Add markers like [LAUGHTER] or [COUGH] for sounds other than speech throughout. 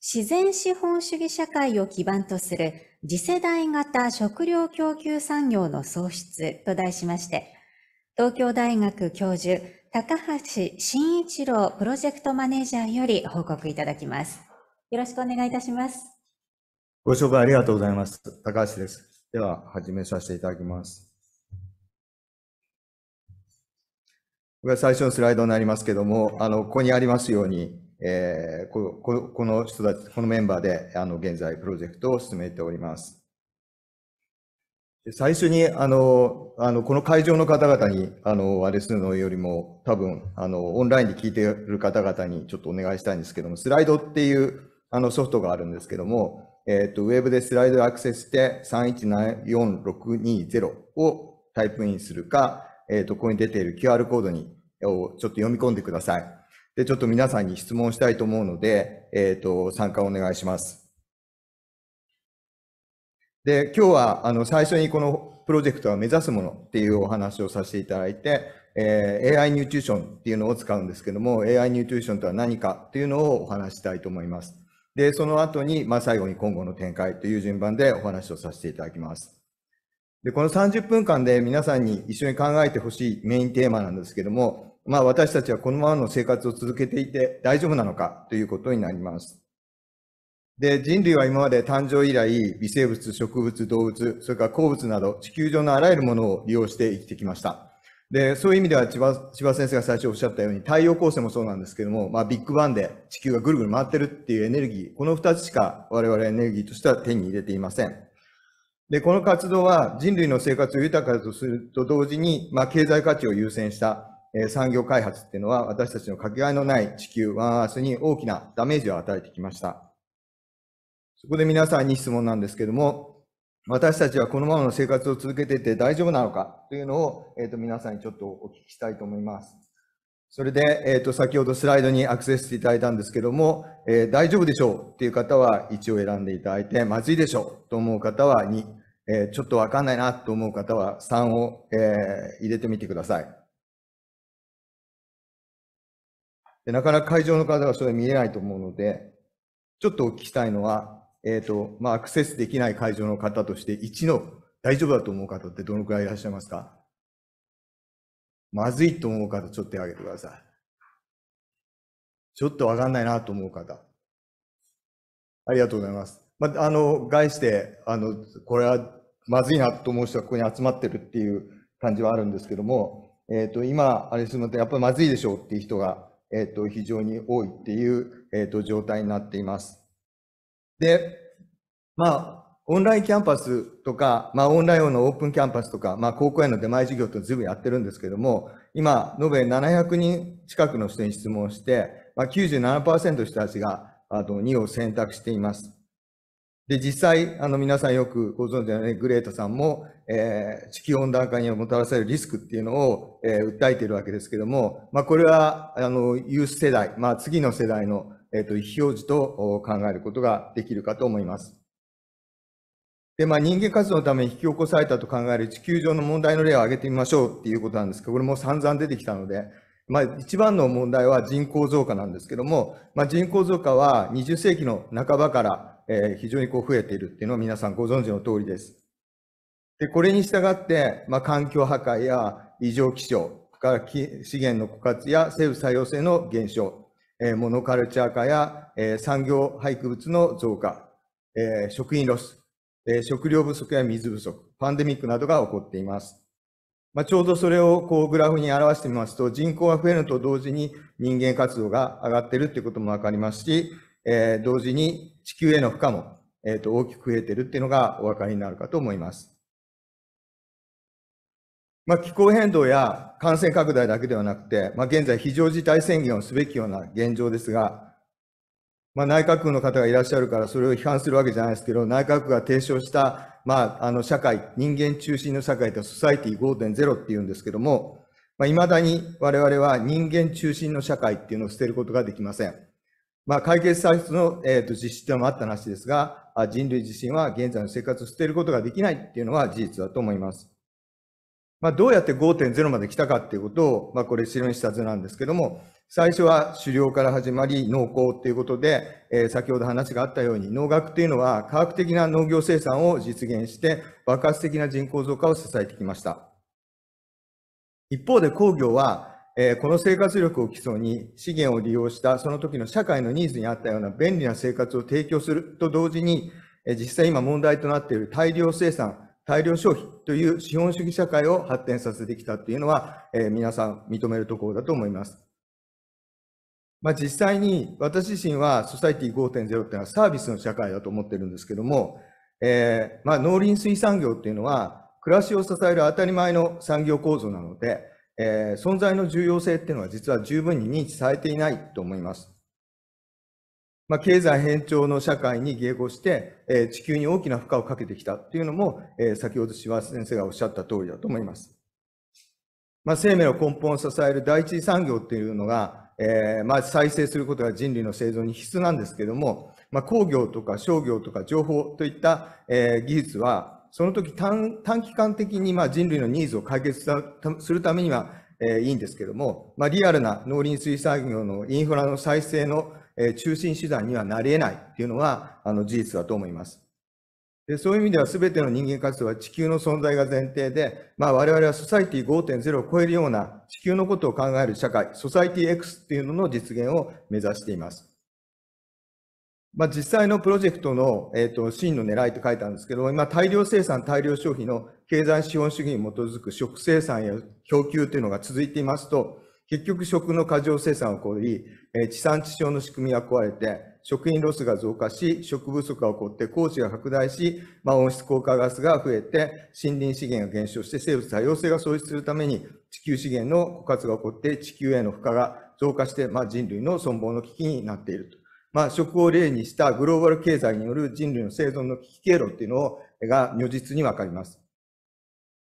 自然資本主義社会を基盤とする次世代型食料供給産業の創出と題しまして、東京大学教授、高橋慎一郎プロジェクトマネージャーより報告いただきます。よろしくお願いいたします。ご紹介ありがとうございます。高橋です。では、始めさせていただきます。これは最初のスライドになりますけども、あの、ここにありますように、えー、こここの人たち、このメンバーであの現在プロジェクトを進めております。最初にあのあのこの会場の方々にあのあれするのよりも多分あのオンラインで聞いている方々にちょっとお願いしたいんですけども、スライドっていうあのソフトがあるんですけども、えーと、ウェブでスライドアクセスして3 1 7 4 6 2 0をタイプインするか、えーとここに出ている QR コードにをちょっと読み込んでください。で、ちょっと皆さんに質問したいと思うので、えっ、ー、と、参加お願いします。で、今日は、あの、最初にこのプロジェクトは目指すものっていうお話をさせていただいて、えー、AI ニューチューションっていうのを使うんですけども、AI ニューチューションとは何かっていうのをお話したいと思います。で、その後に、まあ、最後に今後の展開という順番でお話をさせていただきます。で、この30分間で皆さんに一緒に考えてほしいメインテーマなんですけども、まあ、私たちはこのままの生活を続けていて大丈夫なのかということになります。で、人類は今まで誕生以来、微生物、植物、動物、それから鉱物など、地球上のあらゆるものを利用して生きてきました。で、そういう意味では千葉、千葉先生が最初おっしゃったように、太陽光線もそうなんですけども、まあ、ビッグバンで地球がぐるぐる回ってるっていうエネルギー、この2つしか我々エネルギーとしては手に入れていません。で、この活動は人類の生活を豊かとすると同時に、まあ、経済価値を優先した、産業開発っていうのは私たちのかけがえのない地球、ワンアースに大きなダメージを与えてきました。そこで皆さんに質問なんですけども、私たちはこのままの生活を続けていて大丈夫なのかというのを、えー、と皆さんにちょっとお聞きしたいと思います。それで、えー、と先ほどスライドにアクセスしていただいたんですけども、えー、大丈夫でしょうっていう方は1を選んでいただいて、まずいでしょうと思う方は2、えー、ちょっとわかんないなと思う方は3を、えー、入れてみてください。でなかなか会場の方がそれ見えないと思うので、ちょっとお聞きしたいのは、えっ、ー、と、まあ、アクセスできない会場の方として、1の大丈夫だと思う方ってどのくらいいらっしゃいますかまずいと思う方、ちょっと手を挙げてください。ちょっとわかんないなと思う方。ありがとうございます。まあ、あの、概して、あの、これはまずいなと思う人がここに集まってるっていう感じはあるんですけども、えっ、ー、と、今、あれすみません、やっぱりまずいでしょうっていう人がえっ、ー、と、非常に多いっていう、えっ、ー、と、状態になっています。で、まあ、オンラインキャンパスとか、まあ、オンラインのオープンキャンパスとか、まあ、高校への出前授業とずいぶんやってるんですけども、今、延べ700人近くの人に質問して、まあ97、97%の人たちが、あの、2を選択しています。で、実際、あの、皆さんよくご存知のね、グレートさんも、えー、地球温暖化にもたらされるリスクっていうのを、えー、訴えているわけですけども、まあ、これは、あの、ユース世代、まあ、次の世代の、えっ、ー、と、意表示と考えることができるかと思います。で、まあ、人間活動のために引き起こされたと考える地球上の問題の例を挙げてみましょうっていうことなんですけど、これも散々出てきたので、まあ、一番の問題は人口増加なんですけども、まあ、人口増加は20世紀の半ばから、え非常にこう増えているっていうのは皆さんご存知の通りです。で、これに従って、まあ、環境破壊や異常気象から資源の枯渇や生物多様性の減少、えモノカルチャー化や、え産業廃棄物の増加、え食品ロス、え食料不足や水不足、パンデミックなどが起こっています。まあ、ちょうどそれをこうグラフに表してみますと、人口が増えると同時に人間活動が上がっているということもわかりますし、え同時に地球への負荷も、えー、と大きく増えてるっていうのがお分かりになるかと思います。まあ、気候変動や感染拡大だけではなくて、まあ、現在非常事態宣言をすべきような現状ですが、まあ、内閣府の方がいらっしゃるからそれを批判するわけじゃないですけど、内閣府が提唱した、まあ、あの社会、人間中心の社会とソサイティ5.0っていうんですけども、い、まあ、だに我々は人間中心の社会っていうのを捨てることができません。まあ、解決歳出の、えー、と実施でもあった話ですが、人類自身は現在の生活を捨てることができないっていうのは事実だと思います。まあ、どうやって5.0まで来たかっていうことを、まあ、これ白にした図なんですけども、最初は狩猟から始まり、農耕っていうことで、えー、先ほど話があったように、農学っていうのは科学的な農業生産を実現して、爆発的な人口増加を支えてきました。一方で工業は、えこの生活力を基礎に資源を利用したその時の社会のニーズに合ったような便利な生活を提供すると同時に、え実際今問題となっている大量生産、大量消費という資本主義社会を発展させてきたっていうのは、え皆さん認めるところだと思います。まあ、実際に私自身はソサイティ5.0っていうのはサービスの社会だと思ってるんですけども、えー、まあ、農林水産業っていうのは暮らしを支える当たり前の産業構造なので、えー、存在の重要性っていうのは実は十分に認知されていないと思います。まあ、経済変調の社会に迎合して、えー、地球に大きな負荷をかけてきたっていうのも、えー、先ほど柴先生がおっしゃった通りだと思います。まあ、生命の根本を支える第一次産業っていうのが、えー、まあ、再生することが人類の生存に必須なんですけども、まあ、工業とか商業とか情報といった、え技術は、その時短短期間的にまあ人類のニーズを解決するためには、えー、いいんですけども、まあ、リアルな農林水産業のインフラの再生の、えー、中心手段にはなり得ないっていうのはあの事実だと思います。でそういう意味では全ての人間活動は地球の存在が前提で、まあ、我々はソサイティ5.0を超えるような地球のことを考える社会、ソサイティ X っていうのの実現を目指しています。まあ、実際のプロジェクトの、えーと、真の狙いと書いてあるんですけど、今、大量生産、大量消費の経済資本主義に基づく食生産や供給というのが続いていますと、結局食の過剰生産を起こり、え地産地消の仕組みが壊れて、食品ロスが増加し、食不足が起こって、工事が拡大し、まあ、温室効果ガスが増えて、森林資源が減少して、生物多様性が喪失するために、地球資源の枯渇が起こって、地球への負荷が増加して、まあ、人類の存亡の危機になっていると。まあ、食を例にしたグローバル経済による人類の生存の危機経路っていうのをが如実にわかります。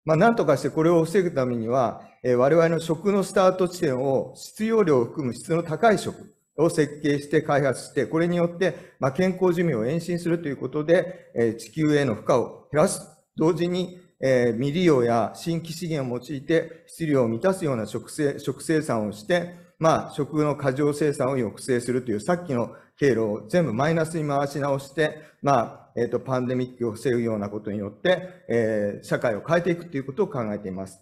まあ、なんとかしてこれを防ぐためには、え我々の食のスタート地点を質量量を含む質の高い食を設計して開発して、これによって、ま健康寿命を延伸するということで、え地球への負荷を減らす。同時に、え未利用や新規資源を用いて質量を満たすような食生食生産をして、まあ、食の過剰生産を抑制するという、さっきの経路を全部マイナスに回し直して、まあ、えっ、ー、と、パンデミックを防ぐようなことによって、えー、社会を変えていくということを考えています。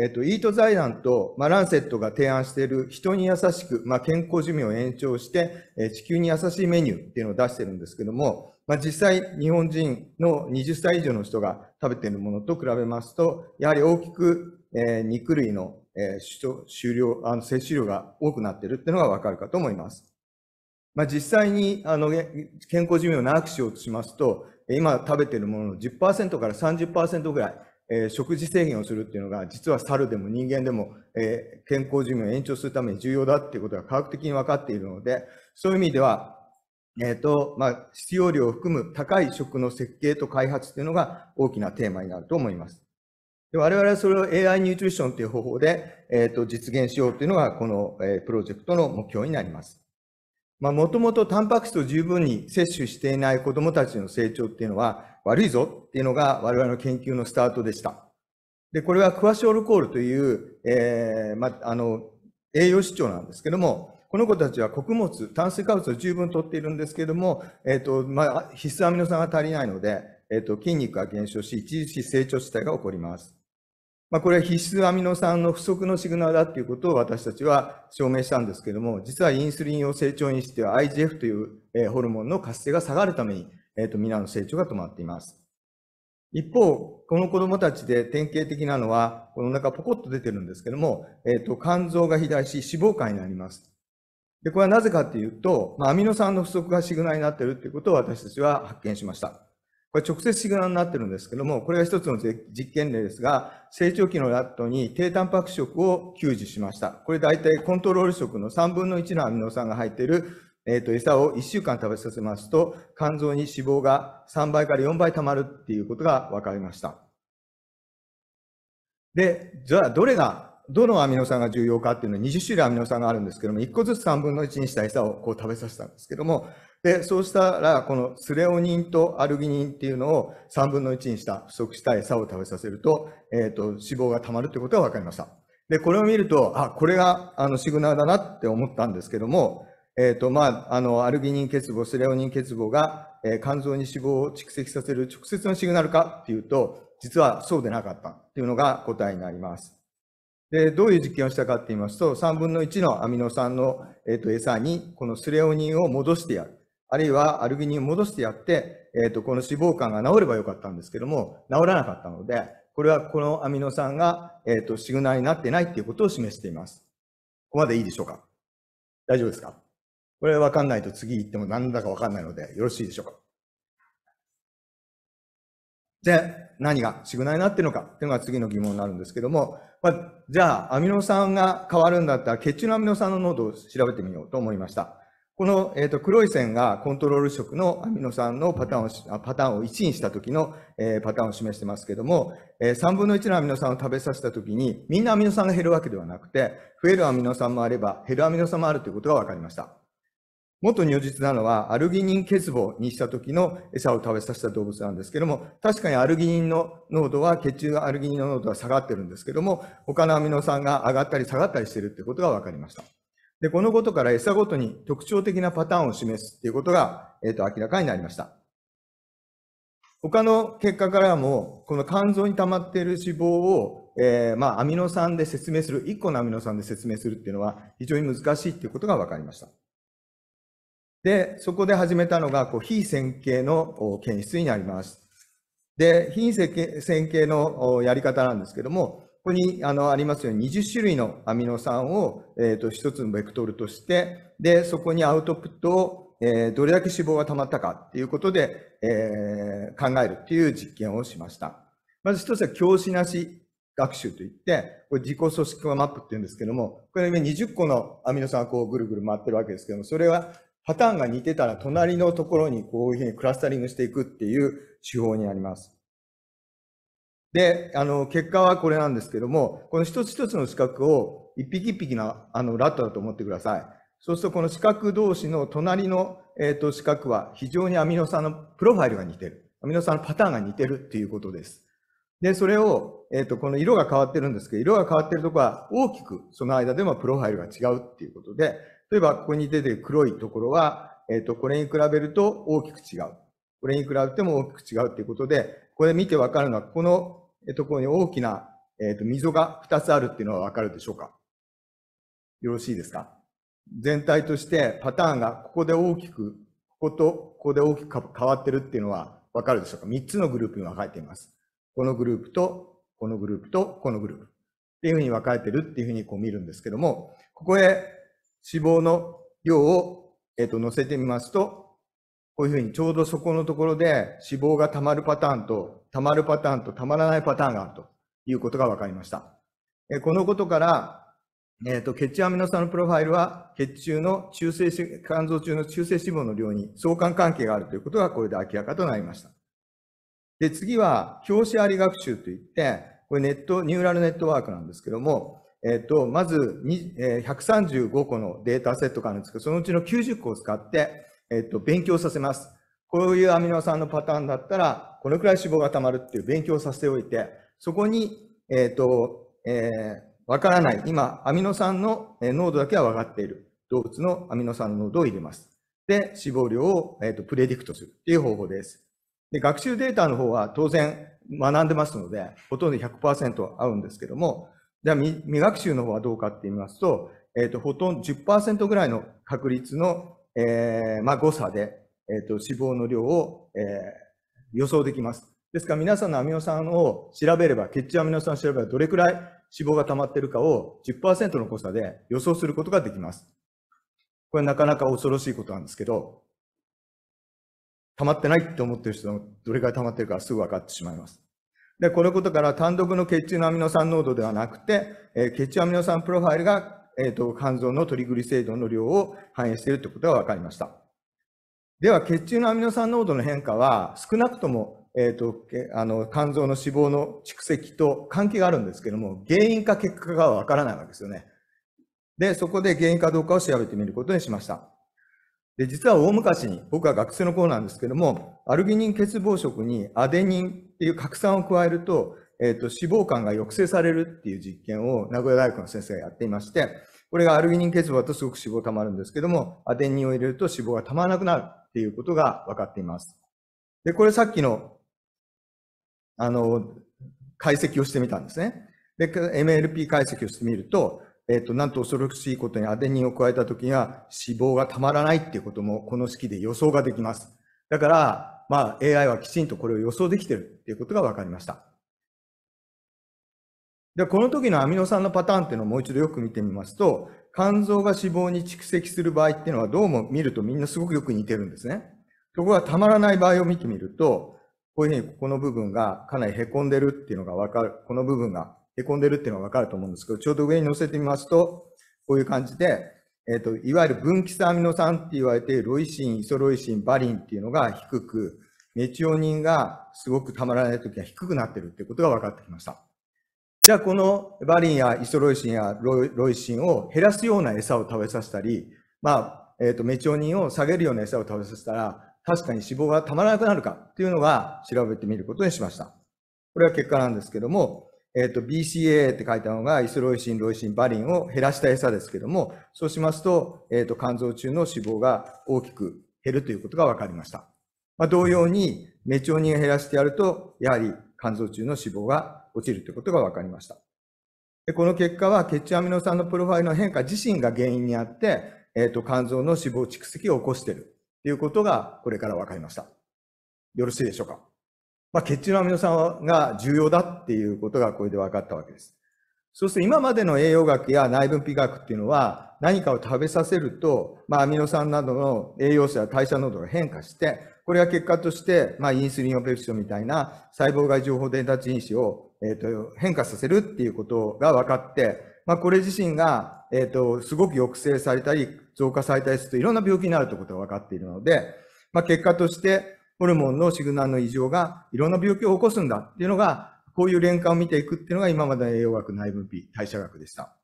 えっ、ー、と、イート財団と、まあ、ランセットが提案している人に優しく、まあ、健康寿命を延長して、え地球に優しいメニューっていうのを出してるんですけども、まあ、実際日本人の20歳以上の人が食べているものと比べますと、やはり大きく、え肉類のえー、終了、あの、接種量が多くなってるっていうのがわかるかと思います。まあ、実際に、あの、健康寿命を長くしようとしますと、今食べてるものの10%から30%ぐらい、えー、食事制限をするっていうのが、実は猿でも人間でも、えー、健康寿命を延長するために重要だっていうことが科学的に分かっているので、そういう意味では、えっ、ー、と、まあ、必要量を含む高い食の設計と開発っていうのが大きなテーマになると思います。我々はそれを AI ニュートリションという方法で、えーと、実現しようというのが、この、えー、プロジェクトの目標になります。まあ、もともとタンパク質を十分に摂取していない子供たちの成長っていうのは悪いぞっていうのが我々の研究のスタートでした。で、これはクワシオルコールという、えー、まあ、の、栄養失調なんですけども、この子たちは穀物、炭水化物を十分取っているんですけども、えっ、ー、と、まあ、必須アミノ酸が足りないので、えっ、ー、と、筋肉が減少し、一時成長自体が起こります。まあ、これは必須アミノ酸の不足のシグナルだということを私たちは証明したんですけども、実はインスリンを成長因子では IGF というホルモンの活性が下がるために、えっ、ー、と、皆の成長が止まっています。一方、この子供たちで典型的なのは、この中ポコッと出てるんですけども、えっ、ー、と、肝臓が肥大し脂肪肝になります。で、これはなぜかっていうと、まあ、アミノ酸の不足がシグナルになっているということを私たちは発見しました。これ直接シグナルになってるんですけども、これが一つの実験例ですが、成長期のラットに低タンパク食を給餌しました。これ大体コントロール食の3分の1のアミノ酸が入っているえー、と、餌を1週間食べさせますと、肝臓に脂肪が3倍から4倍溜まるっていうことが分かりました。で、じゃあ、どれが、どのアミノ酸が重要かっていうのは20種類アミノ酸があるんですけども、1個ずつ3分の1にした餌をこう食べさせたんですけども、で、そうしたら、このスレオニンとアルギニンっていうのを3分の1にした不足した餌を食べさせると、えっ、ー、と、脂肪が溜まるということが分かりました。で、これを見ると、あ、これが、あの、シグナルだなって思ったんですけども、えっ、ー、と、まあ、あの、アルギニン結合、スレオニン結合が、えー、肝臓に脂肪を蓄積させる直接のシグナルかっていうと、実はそうでなかったっていうのが答えになります。で、どういう実験をしたかって言いますと、3分の1のアミノ酸の、えーと餌に、このスレオニンを戻してやる。あるいはアルギニンを戻してやって、えっ、ー、と、この脂肪肝が治ればよかったんですけども、治らなかったので、これはこのアミノ酸が、えっ、ー、と、シグナルになってないっていうことを示しています。ここまでいいでしょうか大丈夫ですかこれわかんないと次行っても何だかわかんないので、よろしいでしょうかで、何がシグナルになってるのかっていうのが次の疑問になるんですけども、まあ、じゃあ、アミノ酸が変わるんだったら、血中のアミノ酸の濃度を調べてみようと思いました。この、えーと、黒い線がコントロール色のアミノ酸のパターンをパターンを1にした時の、えー、パターンを示してますけども、えー、3分の1のアミノ酸を食べさせた時に、みんなアミノ酸が減るわけではなくて、増えるアミノ酸もあれば、減るアミノ酸もあるということが分かりました。もっと如実なのは、アルギニン欠乏にした時の餌を食べさせた動物なんですけども、確かにアルギニンの濃度は、血中アルギニンの濃度は下がってるんですけども、他のアミノ酸が上がったり下がったりしてるってことが分かりました。で、このことから餌ごとに特徴的なパターンを示すということが、えっ、ー、と、明らかになりました。他の結果からも、この肝臓に溜まっている脂肪を、えー、まあ、アミノ酸で説明する、1個のアミノ酸で説明するっていうのは非常に難しいっていうことが分かりました。で、そこで始めたのが、こう、非線形の検出になります。で、非線形のやり方なんですけども、ここにあのありますように20種類のアミノ酸を、えーと、1つのベクトルとしてでそこにアウトプットを、えー、どれだけ脂肪が溜まったかっていうことで、えー、考えるっていう実験をしましたまず1つは教師なし学習といってこれ自己組織化マップっていうんですけどもこれ今20個のアミノ酸がこうぐるぐる回ってるわけですけどもそれはパターンが似てたら隣のところにこういうふうにクラスタリングしていくっていう手法になりますで、あの、結果はこれなんですけども、この一つ一つの四角を一匹一匹のあの、ラットだと思ってください。そうすると、この四角同士の隣の、えっ、ー、と、四角は非常にアミノ酸のプロファイルが似てる。アミノ酸のパターンが似てるっていうことです。で、それを、えっ、ー、と、この色が変わってるんですけど、色が変わってるとこは大きくその間でもプロファイルが違うっていうことで、例えばここに出てる黒いところは、えっ、ー、と、これに比べると大きく違う。これに比べても大きく違うっていうことで、これ見てわかるのは、このところに大きな、えー、と溝が2つあるっていうのはわかるでしょうかよろしいですか全体としてパターンがここで大きく、こことここで大きく変わってるっていうのはわかるでしょうか ?3 つのグループに分かれています。このグループと、このグループと、このグループ。っていうふうに分かれてるっていうふうにこう見るんですけども、ここへ脂肪の量を、えっ、ー、と、乗せてみますと、こういうふうにちょうどそこのところで脂肪が溜まるパターンと、溜まるパターンと溜まらないパターンがあるということが分かりました。このことから、えっ、ー、と、血中アミノ酸のプロファイルは血中の中性脂、肝臓中の中性脂肪の量に相関関係があるということがこれで明らかとなりました。で、次は、表紙あり学習といって、これネット、ニューラルネットワークなんですけども、えっ、ー、と、まず、135個のデータセットがあるんですけど、そのうちの90個を使って、えっと、勉強させます。こういうアミノ酸のパターンだったら、このくらい脂肪が溜まるっていう勉強させておいて、そこに、えっ、ー、と、えわ、からない。今、アミノ酸の濃度だけは分かっている。動物のアミノ酸の濃度を入れます。で、脂肪量を、えっ、ー、とプレディクトするっていう方法です。で、学習データの方は当然学んでますので、ほとんど100%合うんですけども、じゃあ未学習の方はどうかって言いますと、えっ、と、ほとんど10%ぐらいの確率のえー、まあ、誤差で、えっ、ー、と、脂肪の量を、えー、予想できます。ですから皆さんのアミノ酸を調べれば、血中アミノ酸を調べれば、どれくらい脂肪が溜まっているかを10%の誤差で予想することができます。これなかなか恐ろしいことなんですけど、溜まってないって思ってる人のどれくらい溜まってるかすぐ分かってしまいます。で、このことから単独の血中のアミノ酸濃度ではなくて、えー、血中アミノ酸プロファイルがえーと、肝臓のトリグリセ度ドの量を反映しているということが分かりました。では、血中のアミノ酸濃度の変化は、少なくとも、えーと、とあの肝臓の脂肪の蓄積と関係があるんですけども、原因か結果かは分からないわけですよね。で、そこで原因かどうかを調べてみることにしました。で、実は大昔に、僕は学生の頃なんですけども、アルギニン欠乏食にアデニンっていう核酸を加えると、えっ、ー、と、脂肪肝が抑制されるっていう実験を名古屋大学の先生がやっていまして、これがアルギニン結合だとすごく脂肪溜まるんですけども、アデニンを入れると脂肪が溜まらなくなるっていうことが分かっています。で、これさっきの、あの、解析をしてみたんですね。で、MLP 解析をしてみると、えっ、ー、と、なんと恐ろしいことにアデニンを加えたときには脂肪が溜まらないっていうこともこの式で予想ができます。だから、まあ AI はきちんとこれを予想できてるっていうことが分かりました。で、この時のアミノ酸のパターンっていうのをもう一度よく見てみますと、肝臓が脂肪に蓄積する場合っていうのはどうも見るとみんなすごくよく似てるんですね。ところがたまらない場合を見てみると、こういうふうにここの部分がかなり凹んでるっていうのがわかる、この部分が凹んでるっていうのがわかると思うんですけど、ちょうど上に乗せてみますと、こういう感じで、えっ、ー、と、いわゆる分岐アミノ酸って言われているロイシン、イソロイシン、バリンっていうのが低く、メチオニンがすごくたまらない時は低くなってるっていうことが分かってきました。じゃあこのバリンやイソロイシンやロイシンを減らすような餌を食べさせたり、まあ、えっ、ー、と、メチオニンを下げるような餌を食べさせたら、確かに脂肪がたまらなくなるかっていうのが調べてみることにしました。これは結果なんですけども、えっ、ー、と、BCA a って書いたのがイソロイシン、ロイシン、バリンを減らした餌ですけども、そうしますと、えっ、ー、と、肝臓中の脂肪が大きく減るということが分かりました。まあ、同様に、メチオニンを減らしてやると、やはり肝臓中の脂肪が落ちるということが分かりました。でこの結果は血中アミノ酸のプロファイルの変化自身が原因にあって、えーと、肝臓の脂肪蓄積を起こしているということがこれから分かりました。よろしいでしょうか。まあ、血中のアミノ酸が重要だっていうことがこれで分かったわけです。そうすると今までの栄養学や内分泌学っていうのは何かを食べさせると、まあ、アミノ酸などの栄養素や代謝濃度が変化して、これは結果として、まあ、インスリンオペプションみたいな細胞外情報伝達因子を、えっ、ー、と、変化させるっていうことが分かって、まあ、これ自身が、えっ、ー、と、すごく抑制されたり、増加されたりするといろんな病気になるということが分かっているので、まあ、結果として、ホルモンのシグナルの異常がいろんな病気を起こすんだっていうのが、こういう連関を見ていくっていうのが今までの栄養学内分泌、代謝学でした。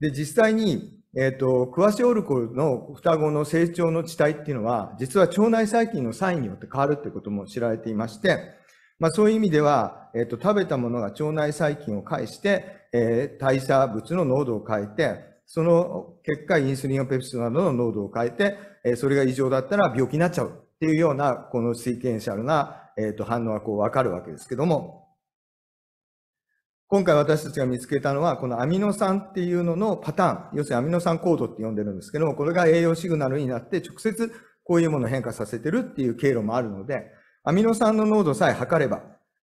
で、実際に、えっ、ー、と、クワシオルコの双子の成長の地帯っていうのは、実は腸内細菌のサインによって変わるっいうことも知られていまして、まあそういう意味では、えっ、ー、と、食べたものが腸内細菌を介して、えー、代謝物の濃度を変えて、その結果、インスリンオペプスなどの濃度を変えて、えそれが異常だったら病気になっちゃうっていうような、このケンシャルな、えっ、と、反応がこうわかるわけですけども、今回私たちが見つけたのは、このアミノ酸っていうののパターン、要するにアミノ酸コードって呼んでるんですけども、これが栄養シグナルになって直接こういうものを変化させてるっていう経路もあるので、アミノ酸の濃度さえ測れば、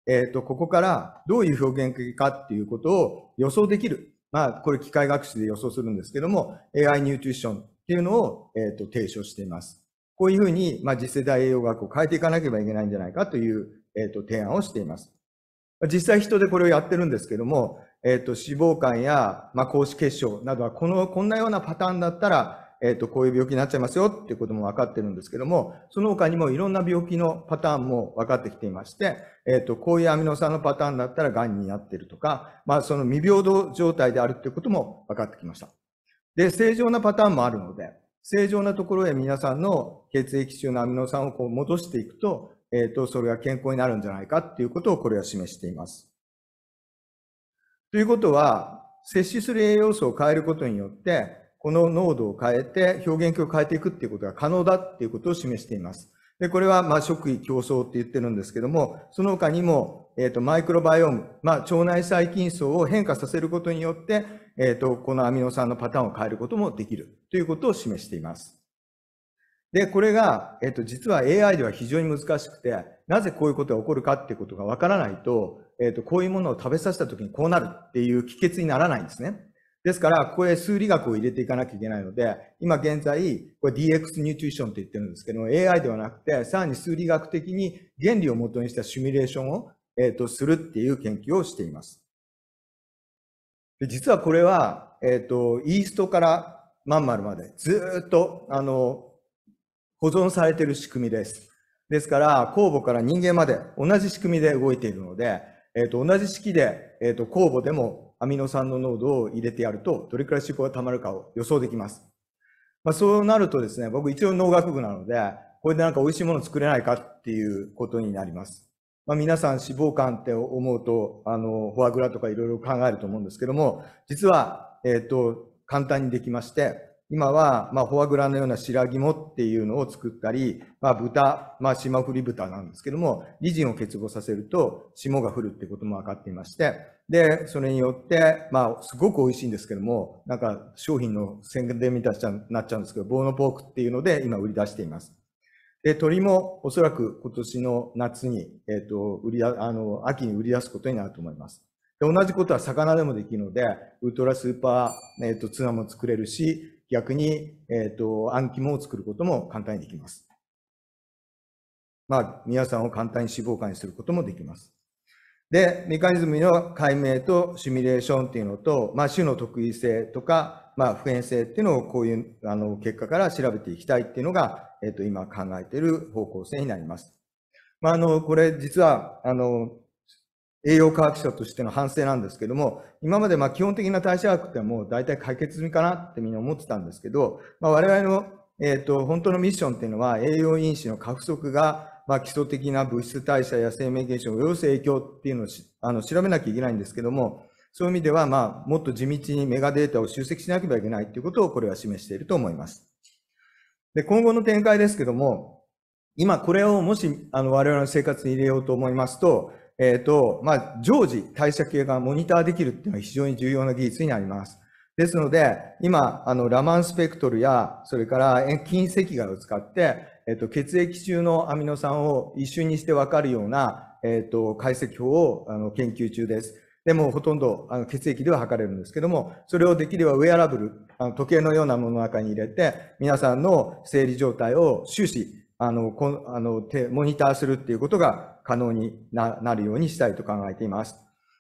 えっ、ー、と、ここからどういう表現かっていうことを予想できる。まあ、これ機械学習で予想するんですけども、AI ニューューションっていうのを、えっ、ー、と、提唱しています。こういうふうに、まあ、次世代栄養学を変えていかなければいけないんじゃないかという、えっ、ー、と、提案をしています。実際人でこれをやってるんですけども、えっ、ー、と、脂肪肝や、まあ、高脂血症などは、この、こんなようなパターンだったら、えっ、ー、と、こういう病気になっちゃいますよっていうことも分かってるんですけども、その他にもいろんな病気のパターンも分かってきていまして、えっ、ー、と、こういうアミノ酸のパターンだったら癌になってるとか、まあ、その未平等状態であるっていうことも分かってきました。で、正常なパターンもあるので、正常なところへ皆さんの血液中のアミノ酸をこう戻していくと、えっ、ー、と、それが健康になるんじゃないかっていうことをこれは示しています。ということは、摂取する栄養素を変えることによって、この濃度を変えて、表現器を変えていくっていうことが可能だっていうことを示しています。で、これは、まあ、食位競争って言ってるんですけども、その他にも、えっ、ー、と、マイクロバイオーム、まあ、腸内細菌層を変化させることによって、えっ、ー、と、このアミノ酸のパターンを変えることもできるということを示しています。で、これが、えっと、実は AI では非常に難しくて、なぜこういうことが起こるかっていうことがわからないと、えっと、こういうものを食べさせた時にこうなるっていう帰結にならないんですね。ですから、ここへ数理学を入れていかなきゃいけないので、今現在、これ DX ニューチューションって言ってるんですけども、AI ではなくて、さらに数理学的に原理を元にしたシミュレーションを、えっ、と、するっていう研究をしています。で実はこれは、えっ、と、イーストからまんまるまで、ずっと、あの、保存されている仕組みです。ですから、酵母から人間まで同じ仕組みで動いているので、えー、と同じ式で、えー、と酵母でもアミノ酸の濃度を入れてやると、どれくらい脂肪がたまるかを予想できます。まあ、そうなるとですね、僕一応農学部なので、これでなんか美味しいもの作れないかっていうことになります。まあ、皆さん脂肪肝って思うと、あの、フォアグラとかいろいろ考えると思うんですけども、実は、えっ、ー、と、簡単にできまして、今は、まあ、フォアグラのような白肝っていうのを作ったり、まあ、豚、まあ、霜降り豚なんですけども、リジンを結合させると、霜が降るってことも分かっていまして、で、それによって、まあ、すごく美味しいんですけども、なんか、商品の宣伝みたいになっちゃうんですけど、棒のポークっていうので、今、売り出しています。で、鳥もおそらく今年の夏に、えっ、ー、と、売りだ、あの、秋に売り出すことになると思います。で同じことは魚でもできるので、ウルトラスーパー、えっ、ー、と、ツナも作れるし、逆に、えっ、ー、と、暗記も作ることも簡単にできます。まあ、皆さんを簡単に脂肪肝にすることもできます。で、メカニズムの解明とシミュレーションっていうのと、まあ、種の特異性とか、まあ、普遍性っていうのをこういう、あの、結果から調べていきたいっていうのが、えっ、ー、と、今考えている方向性になります。まあ、あの、これ実は、あの、栄養科学者としての反省なんですけども、今までま基本的な代謝学ってもう大体解決済みかなってみんな思ってたんですけど、まあ、我々の、えーと、と本当のミッションっていうのは栄養因子の過不足がまあ、基礎的な物質代謝や生命現象を及ぼす影響っていうのをあの調べなきゃいけないんですけども、そういう意味では、まあ、もっと地道にメガデータを集積しなければいけないということをこれは示していると思います。で、今後の展開ですけども、今これをもし、あの、我々の生活に入れようと思いますと、えっ、ー、と、まあ、常時代謝系がモニターできるっていうのは非常に重要な技術になります。ですので、今、あの、ラマンスペクトルや、それから近赤外を使って、えっ、ー、と、血液中のアミノ酸を一瞬にしてわかるような、えっ、ー、と、解析法をあの研究中です。でもほとんどあの血液では測れるんですけども、それをできればウェアラブル、あの時計のようなものの中に入れて、皆さんの生理状態を終始あの、こあの手モニターするっていうことが可能にななるようにしたいと考えています。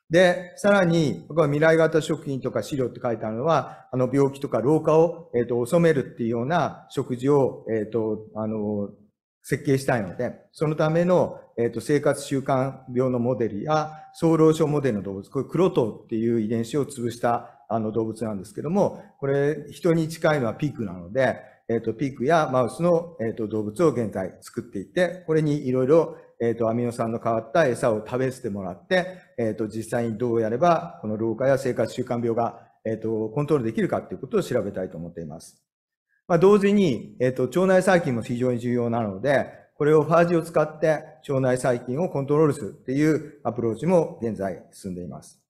で、さらに、僕は未来型食品とか資料って書いてあるのは、あの、病気とか老化を、えっ、ー、と、収めるっていうような食事を、えっ、ー、と、あの、設計したいので、そのための、えっ、ー、と、生活習慣病のモデルや、早老症モデルの動物、これ、クロトっていう遺伝子を潰した、あの、動物なんですけども、これ、人に近いのはピークなので、えっ、と、ピークやマウスの、えっ、と、動物を現在作っていって、これにいろいろ、えっ、と、アミノ酸の変わった餌を食べせてもらって、えっ、と、実際にどうやれば、この老化や生活習慣病が、えっ、と、コントロールできるかっていうことを調べたいと思っています。まあ、同時に、えっ、と、腸内細菌も非常に重要なので、これをファージを使って腸内細菌をコントロールするっていうアプローチも現在進んでいます。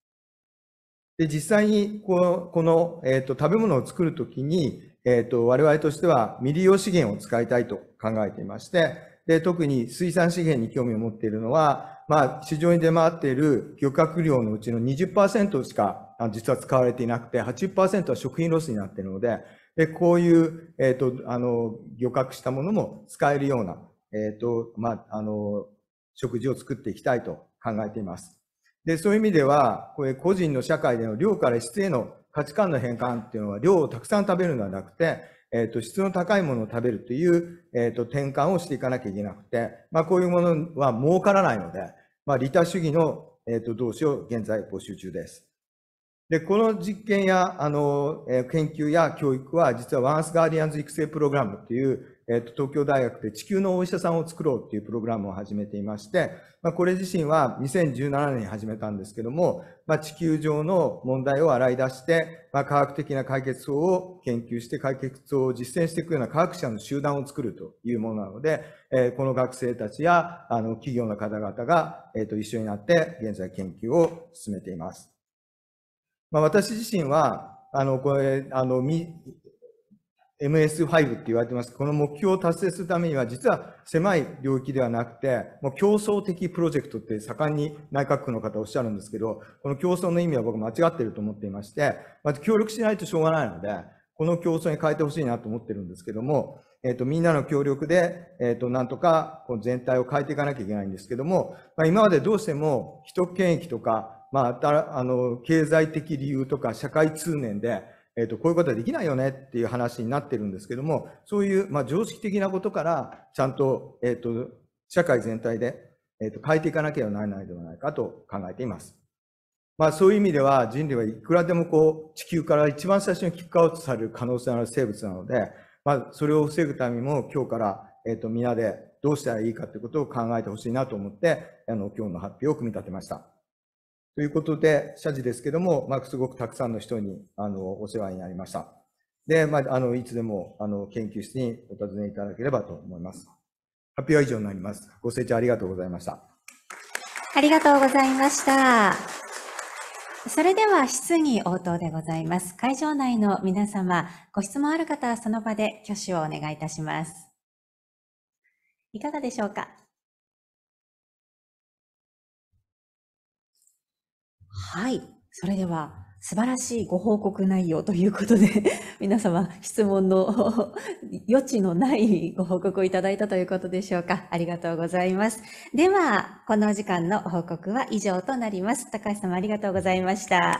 で、実際にこの、この、えっ、ー、と、食べ物を作るときに、えっ、ー、と、我々としては未利用資源を使いたいと考えていまして、で、特に水産資源に興味を持っているのは、まあ、市場に出回っている漁獲量のうちの20%しか実は使われていなくて、80%は食品ロスになっているので、で、こういう、えっ、ー、と、あの、漁獲したものも使えるような、えっ、ー、と、まあ、あの、食事を作っていきたいと考えています。で、そういう意味では、これ個人の社会での量から質への価値観の変換っていうのは量をたくさん食べるのではなくて、えっ、ー、と、質の高いものを食べるという、えっ、ー、と、転換をしていかなきゃいけなくて、まあ、こういうものは儲からないので、まあ、利他主義の、えっ、ー、と、同志を現在募集中です。で、この実験や、あの、え研究や教育は、実はワンスガーディアンズ育成プログラムっていう、えっと、東京大学で地球のお医者さんを作ろうっていうプログラムを始めていまして、まあ、これ自身は2017年に始めたんですけども、まあ、地球上の問題を洗い出して、まあ、科学的な解決法を研究して解決法を実践していくような科学者の集団を作るというものなので、えー、この学生たちやあの企業の方々が、えと一緒になって現在研究を進めています。まあ、私自身はあの、これ、あの、MS5 って言われてます。この目標を達成するためには、実は狭い領域ではなくて、もう競争的プロジェクトって盛んに内閣府の方おっしゃるんですけど、この競争の意味は僕間違ってると思っていまして、まず協力しないとしょうがないので、この競争に変えてほしいなと思ってるんですけども、えっ、ー、と、みんなの協力で、えっ、ー、と、なんとか、この全体を変えていかなきゃいけないんですけども、まあ、今までどうしても、人権益とか、まあ、あの、経済的理由とか、社会通念で、えーと、こういうことはできないよねっていう話になってるんですけども、そういう、まあ、常識的なことから、ちゃんと,、えーと、社会全体で、えーと、変えていかなければならないではないかと考えています。まあ、そういう意味では人類はいくらでもこう地球から一番最初にキックアウトされる可能性のある生物なので、まあ、それを防ぐためにも今日から、えっと皆でどうしたらいいかということを考えてほしいなと思ってあの今日の発表を組み立てました。ということで、謝辞ですけども、まあ、すごくたくさんの人にあのお世話になりました。で、まあ、あのいつでもあの研究室にお尋ねいただければと思います。発表は以上になります。ご清聴ありがとうございました。ありがとうございました。それでは質疑応答でございます。会場内の皆様、ご質問ある方はその場で挙手をお願いいたします。いかがでしょうかはい。それでは、素晴らしいご報告内容ということで、[LAUGHS] 皆様質問の [LAUGHS] 余地のないご報告をいただいたということでしょうか。ありがとうございます。では、このお時間の報告は以上となります。高橋様ありがとうございました。